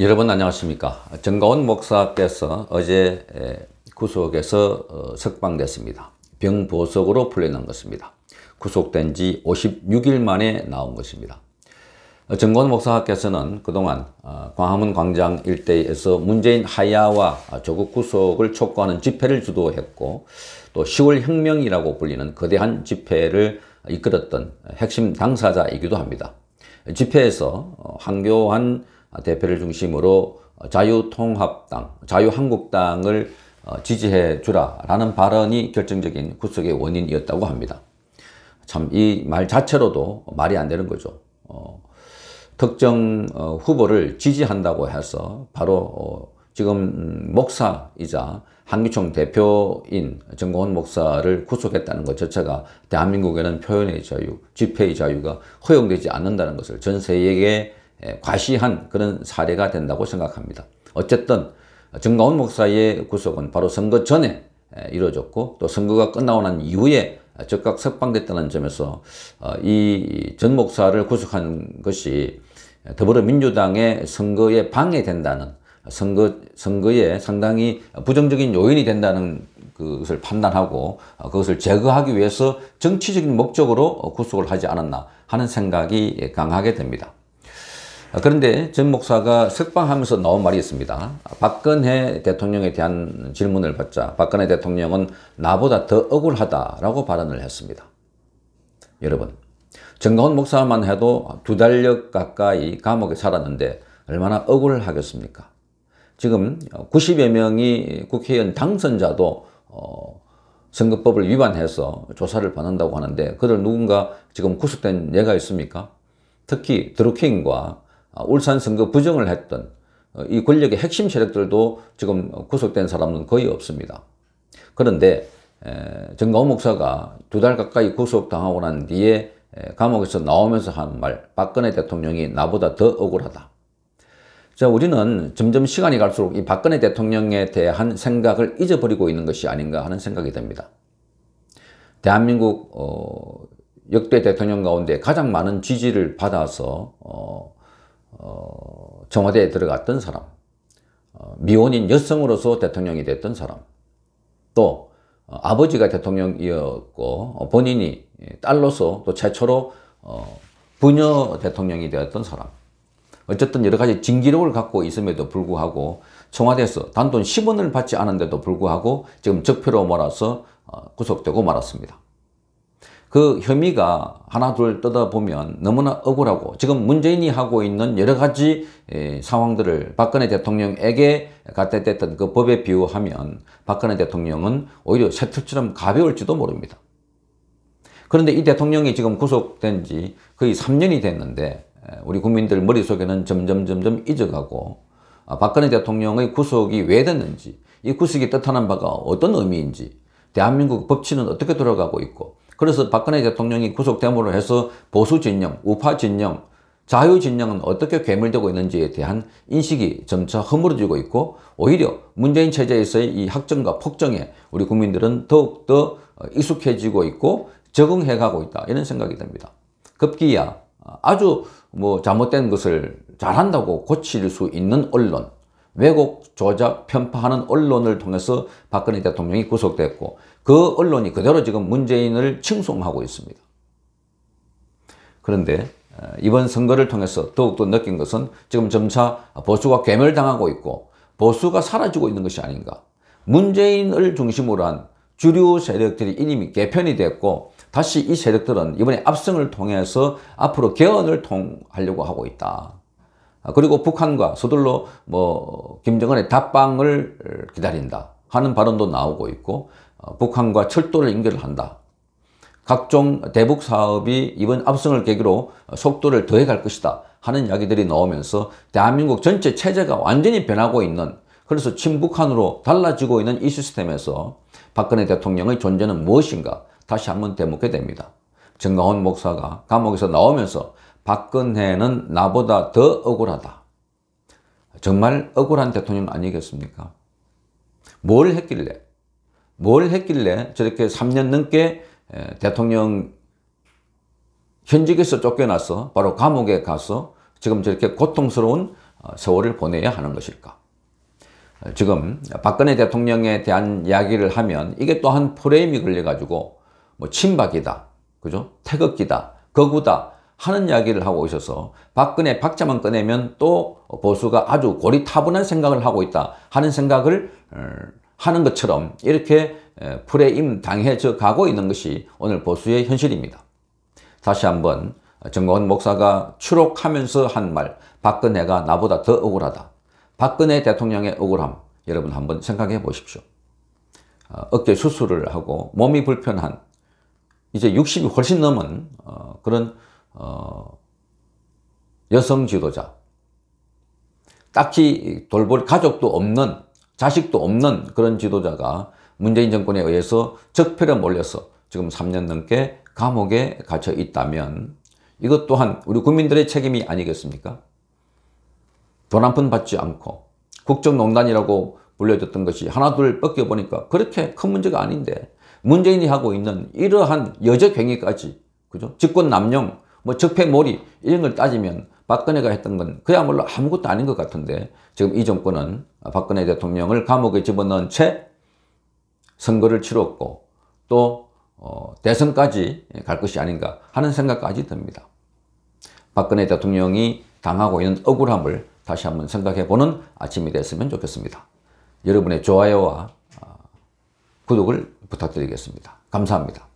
여러분 안녕하십니까 정가원 목사께서 어제 구속에서 어, 석방됐습니다 병보석으로 풀리는 것입니다 구속된 지 56일 만에 나온 것입니다 어, 정건 목사께서는 그동안 어, 광화문 광장 일대에서 문재인 하야와 아, 조국 구속을 촉구하는 집회를 주도했고 또 10월 혁명이라고 불리는 거대한 집회를 이끌었던 핵심 당사자이기도 합니다. 집회에서 황교안 대표를 중심으로 자유통합당, 자유한국당을 어, 지지해 주라라는 발언이 결정적인 구속의 원인이었다고 합니다. 참 이 말 자체로도 말이 안 되는 거죠. 어, 특정 어, 후보를 지지한다고 해서 바로 어, 지금 목사이자 한기총 대표인 정광훈 목사를 구속했다는 것 자체가 대한민국에는 표현의 자유, 집회의 자유가 허용되지 않는다는 것을 전 세계에 예, 과시한 그런 사례가 된다고 생각합니다. 어쨌든 정가훈 목사의 구속은 바로 선거 전에 예, 이루어졌고 또 선거가 끝나고 난 이후에 적각 석방됐다는 점에서 어, 이전 목사를 구속한 것이 더불어민주당의 선거에 방해된다는 선거, 선거에 상당히 부정적인 요인이 된다는 그것을 판단하고 어, 그것을 제거하기 위해서 정치적인 목적으로 구속을 하지 않았나 하는 생각이 강하게 됩니다. 아, 그런데 전 목사가 석방하면서 나온 말이 있습니다. 박근혜 대통령에 대한 질문을 받자 박근혜 대통령은 나보다 더 억울하다라고 발언을 했습니다. 여러분, 정가훈 목사만 해도 두 달력 가까이 감옥에 살았는데 얼마나 억울하겠습니까? 지금 90여 명이 국회의원 당선자도 어, 선거법을 위반해서 조사를 받는다고 하는데 그들 누군가 지금 구속된 예가 있습니까? 특히 드루킹과 아, 울산 선거 부정을 했던 어, 이 권력의 핵심 세력들도 지금 구속된 사람은 거의 없습니다. 그런데 정가호 목사가 두 달 가까이 구속당하고 난 뒤에 감옥에서 나오면서 한 말, 박근혜 대통령이 나보다 더 억울하다. 자, 우리는 점점 시간이 갈수록 이 박근혜 대통령에 대한 생각을 잊어버리고 있는 것이 아닌가 하는 생각이 듭니다. 대한민국 어, 역대 대통령 가운데 가장 많은 지지를 받아서 어, 어, 청와대에 들어갔던 사람, 어, 미혼인 여성으로서 대통령이 됐던 사람, 또 어, 아버지가 대통령이었고 어, 본인이 예, 딸로서 또 최초로 어, 부녀 대통령이 되었던 사람, 어쨌든 여러 가지 진기록을 갖고 있음에도 불구하고 청와대에서 단돈 10원을 받지 않은데도 불구하고 지금 적표로 몰아서 어, 구속되고 말았습니다. 그 혐의가 하나 둘 뜯어보면 너무나 억울하고 지금 문재인이 하고 있는 여러 가지 상황들을 박근혜 대통령에게 갖다 댔던 그 법에 비유하면 박근혜 대통령은 오히려 새틀처럼 가벼울지도 모릅니다. 그런데 이 대통령이 지금 구속된 지 거의 3년이 됐는데 우리 국민들 머릿속에는 점점 점점 잊어가고 아, 박근혜 대통령의 구속이 왜 됐는지 이 구속이 뜻하는 바가 어떤 의미인지 대한민국 법치는 어떻게 돌아가고 있고 그래서 박근혜 대통령이 구속됨으로 해서 보수 진영, 우파 진영, 자유 진영은 어떻게 괴물되고 있는지에 대한 인식이 점차 허물어지고 있고 오히려 문재인 체제에서의 이 학정과 폭정에 우리 국민들은 더욱더 어, 익숙해지고 있고 적응해 가고 있다 이런 생각이 듭니다. 급기야 어, 아주 뭐 잘못된 것을 잘한다고 고칠 수 있는 언론 왜곡, 조작, 편파하는 언론을 통해서 박근혜 대통령이 구속됐고 그 언론이 그대로 지금 문재인을 칭송하고 있습니다. 그런데 어, 이번 선거를 통해서 더욱더 느낀 것은 지금 점차 보수가 괴멸당하고 있고 보수가 사라지고 있는 것이 아닌가. 문재인을 중심으로 한 주류 세력들이 이미 개편이 됐고 다시 이 세력들은 이번에 압승을 통해서 앞으로 개헌을 통하려고 하고 있다. 아, 그리고 북한과 서둘러 뭐 김정은의 답방을 기다린다 하는 발언도 나오고 있고 어, 북한과 철도를 연결한다. 각종 대북 사업이 이번 압승을 계기로 속도를 더해갈 것이다 하는 이야기들이 나오면서 대한민국 전체 체제가 완전히 변하고 있는 그래서 친북한으로 달라지고 있는 이 시스템에서 박근혜 대통령의 존재는 무엇인가 다시 한번 되묻게 됩니다. 정강원 목사가 감옥에서 나오면서 박근혜는 나보다 더 억울하다. 정말 억울한 대통령 아니겠습니까? 뭘 했길래? 뭘 했길래 저렇게 3년 넘게 대통령 현직에서 쫓겨나서 바로 감옥에 가서 지금 저렇게 고통스러운 어, 세월을 보내야 하는 것일까? 어, 지금 박근혜 대통령에 대한 이야기를 하면 이게 또한 프레임이 걸려가지고 뭐 친박이다, 그죠? 태극기다, 거구다 하는 이야기를 하고 있어서 박근혜 박자만 꺼내면 또 보수가 아주 고리타분한 생각을 하고 있다 하는 생각을 어, 하는 것처럼 이렇게 프레임 당해져 가고 있는 것이 오늘 보수의 현실입니다. 다시 한번 어, 정광훈 목사가 추록하면서 한 말, 박근혜가 나보다 더 억울하다. 박근혜 대통령의 억울함, 여러분 한번 생각해 보십시오. 어, 어깨 수술을 하고 몸이 불편한, 이제 60이 훨씬 넘은 어, 그런 여성 지도자, 딱히 돌볼 가족도 없는 자식도 없는 그런 지도자가 문재인 정권에 의해서 적폐를 몰려서 지금 3년 넘게 감옥에 갇혀 있다면 이것 또한 우리 국민들의 책임이 아니겠습니까? 돈 한 푼 받지 않고 국정농단이라고 불려졌던 것이 하나둘 벗겨보니까 그렇게 큰 문제가 아닌데 문재인이 하고 있는 이러한 여적 행위까지 그죠? 직권 남용 뭐 적폐몰이 이런 걸 따지면 박근혜가 했던 건 그야말로 아무것도 아닌 것 같은데 지금 이 정권은 박근혜 대통령을 감옥에 집어넣은 채 선거를 치렀고 또 어, 대선까지 갈 것이 아닌가 하는 생각까지 듭니다. 박근혜 대통령이 당하고 있는 억울함을 다시 한번 생각해보는 아침이 됐으면 좋겠습니다. 여러분의 좋아요와 아, 구독을 부탁드리겠습니다. 감사합니다.